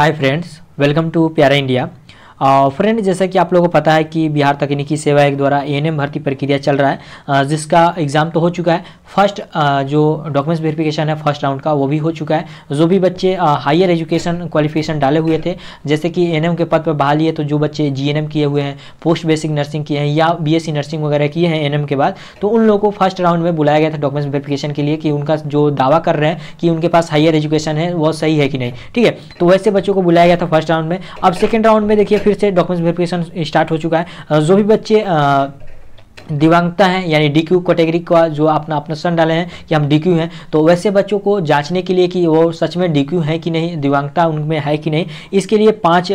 Hi friends, welcome to Pyara India. Friend जैसा कि आप लोगों को पता है कि बिहार तकनीकी सेवा एक द्वारा एएनएम भर्ती प्रक्रिया चल रहा है जिसका एग्ज़ाम तो हो चुका है फर्स्ट जो डॉक्यूमेंट्स वेरिफिकेशन है फर्स्ट राउंड का वो भी हो चुका है जो भी बच्चे हायर एजुकेशन क्वालिफिकेशन डाले हुए थे जैसे कि एएनएम के पद पर बहाली है तो जो बच्चे जी किए हुए हैं पोस्ट बेसिक नर्सिंग किए हैं या बी नर्सिंग वगैरह किए हैं एएनएम के बाद तो उन लोगों को फर्स्ट राउंड में बुलाया गया था डॉक्यूमेंट्स वेरिफिकेशन के लिए कि उनका जो दावा कर रहे हैं कि उनके पास हायर एजुकेशन है वो सही है कि नहीं ठीक है तो वैसे बच्चों को बुलाया गया था फर्स्ट राउंड में अब सेकेंड राउंड में देखिए फिर से डॉक्यूमेंट्स वेरिफिकेशन स्टार्ट हो चुका है जो भी बच्चे दिव्यांगता है यानी डी क्यू कैटेगरी का जो अपना अपना सन डाले हैं कि हम डी क्यू हैं तो वैसे बच्चों को जांचने के लिए कि वो सच में डी क्यू है कि नहीं दिव्यांगता उनमें है कि नहीं इसके लिए पाँच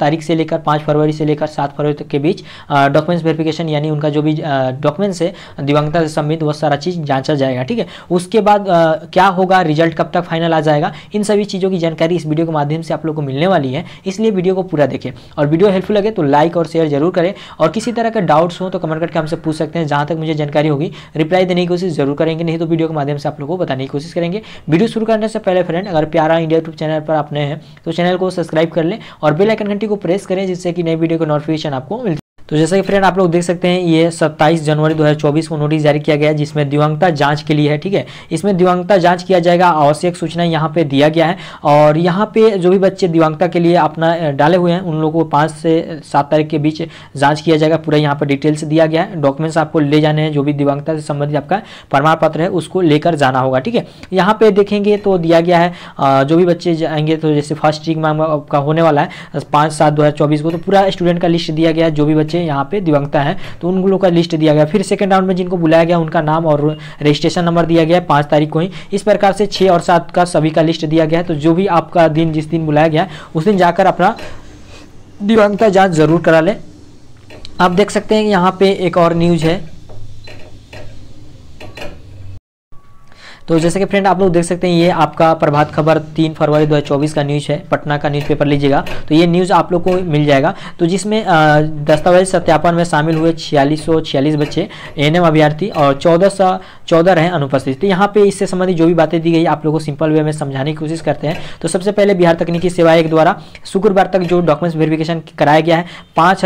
तारीख से लेकर पाँच फरवरी से लेकर सात फरवरी तक के बीच डॉक्यूमेंट्स वेरिफिकेशन यानी उनका जो भी डॉक्यूमेंट्स है दिव्यांगता से संबंधित वह सारा चीज़ जाँचा जाएगा ठीक है उसके बाद क्या होगा रिजल्ट कब तक फाइनल आ जाएगा इन सभी चीज़ों की जानकारी इस वीडियो के माध्यम से आप लोग को मिलने वाली है इसलिए वीडियो को पूरा देखें और वीडियो हेल्पफुल लगे तो लाइक और शेयर जरूर करें और किसी तरह के डाउट्स हों तो कमेंट करके हमसे पूछ सकते हैं जहां तक मुझे जानकारी होगी रिप्लाई देने की कोशिश जरूर करेंगे नहीं तो वीडियो के माध्यम से आप लोगों को बताने की कोशिश करेंगे वीडियो शुरू करने से पहले फ्रेंड अगर प्यारा इंडिया यूट्यूब चैनल पर आप नए हैं तो चैनल को सब्सक्राइब कर लें और बेलाइकन घंटी को प्रेस करें जिससे कि नई वीडियो का नोटिफिकेशन आपको मिलती तो जैसा कि फ्रेंड आप लोग देख सकते हैं ये 27 जनवरी 2024 को नोटिस जारी किया गया है जिसमें दिवंगता जांच के लिए है ठीक है इसमें दिवंगता जांच किया जाएगा आवश्यक सूचना यहाँ पे दिया गया है और यहाँ पे जो भी बच्चे दिवंगता के लिए अपना डाले हुए हैं उन लोगों को पाँच से सात तारीख के बीच जाँच किया जाएगा पूरा यहाँ पर डिटेल्स दिया गया है डॉक्यूमेंट्स आपको ले जाने हैं जो भी दिवंगता से संबंधित आपका प्रमाण पत्र है उसको लेकर जाना होगा ठीक है यहाँ पे देखेंगे तो दिया गया है जो भी बच्चे जाएंगे तो जैसे फर्स्ट टिक में आपका होने वाला है पाँच सात दो को तो पूरा स्टूडेंट का लिस्ट दिया गया है जो भी बच्चे यहाँ पे दिवंगता है तो उन लोगों का लिस्ट दिया गया फिर सेकंड राउंड में जिनको बुलाया गया उनका नाम और रजिस्ट्रेशन नंबर दिया गया है पाँच तारीख को ही इस प्रकार से छः और सात का सभी का लिस्ट दिया गया है तो जो भी आपका दिन जिस दिन बुलाया गया उस दिन जाकर अपना दिवंगता जाँच जरूर करा लें आप देख सकते हैं यहाँ पे एक और न्यूज़ है तो जैसे कि फ्रेंड आप लोग देख सकते हैं ये आपका प्रभात खबर तीन फरवरी 2024 का न्यूज़ है पटना का न्यूज़पेपर लीजिएगा तो ये न्यूज़ आप लोग को मिल जाएगा तो जिसमें दस्तावेज सत्यापन में शामिल हुए छियालीस बच्चे एन अभ्यर्थी और चौदह सौ चौदह रहे अनुपस्थित तो यहाँ पे इससे संबंधित जो भी बातें दी गई आप लोग को सिंपल वे में समझाने की कोशिश करते हैं तो सबसे पहले बिहार तकनीकी सेवा एक द्वारा शुक्रवार तक जो डॉक्यूमेंट्स वेरिफिकेशन कराया गया है पाँच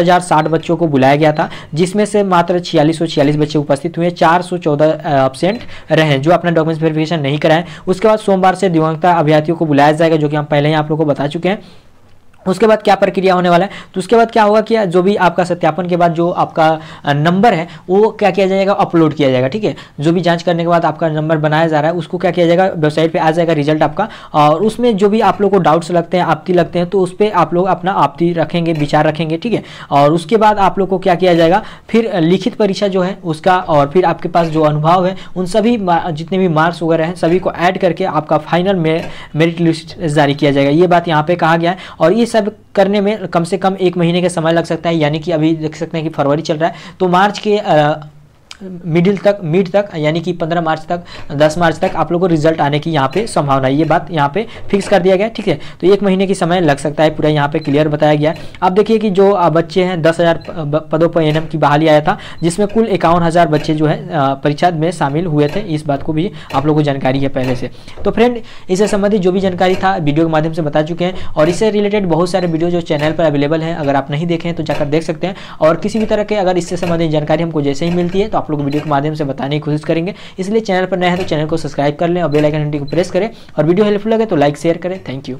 बच्चों को बुलाया गया था जिसमें से मात्र छियालीस बच्चे उपस्थित हुए चार सौ रहे जो अपना डॉक्यूमेंट्स नोटिफिकेशन नहीं कराएं उसके बाद सोमवार से दिवंगता अभ्यार्थियों को बुलाया जाएगा जो कि हम पहले ही आप लोग को बता चुके हैं उसके बाद क्या प्रक्रिया होने वाला है तो उसके बाद क्या होगा कि जो भी आपका सत्यापन के बाद जो आपका नंबर है वो क्या किया जाएगा अपलोड किया जाएगा ठीक है जो भी जांच करने के बाद आपका नंबर बनाया जा रहा है उसको क्या किया जाएगा वेबसाइट पे आ जाएगा रिजल्ट आपका और उसमें जो भी आप लोग को डाउट्स लगते हैं आपकी लगते हैं तो उस पर आप लोग अपना आपती रखेंगे विचार रखेंगे ठीक है और उसके बाद आप लोग को क्या किया जाएगा फिर लिखित परीक्षा जो है उसका और फिर आपके पास जो अनुभव है उन सभी जितने भी मार्क्स वगैरह हैं सभी को ऐड करके आपका फाइनल मेरिट लिस्ट जारी किया जाएगा ये बात यहाँ पर कहा गया है और ये सब करने में कम से कम एक महीने का समय लग सकता है यानी कि अभी देख सकते हैं कि फरवरी चल रहा है तो मार्च के मिडिल तक मिड तक यानी कि 15 मार्च तक 10 मार्च तक आप लोगों को रिजल्ट आने की यहाँ पे संभावना है ये बात यहाँ पे फिक्स कर दिया गया ठीक है तो एक महीने की समय लग सकता है पूरा यहाँ पे क्लियर बताया गया अब देखिए कि जो बच्चे हैं दस हज़ार पदों पर एनएम की बहाली आया था जिसमें कुल इक्यावन हज़ार बच्चे जो है परीक्षा में शामिल हुए थे इस बात को भी आप लोगों को जानकारी है पहले से तो फ्रेंड इससे संबंधित जो भी जानकारी था वीडियो के माध्यम से बता चुके हैं और इससे रिलेटेड बहुत सारे वीडियो जो चैनल पर अवेलेबल है अगर आप नहीं देखें तो जाकर देख सकते हैं और किसी भी तरह के अगर इससे संबंधित जानकारी हमको जैसे ही मिलती है तो आप आप लोग वीडियो के माध्यम से बताने की कोशिश करेंगे इसलिए चैनल पर नए हैं तो चैनल को सब्सक्राइब कर लें और बेलाइकन घंटी को प्रेस करें और वीडियो हेल्पफुल लगे तो लाइक शेयर करें थैंक यू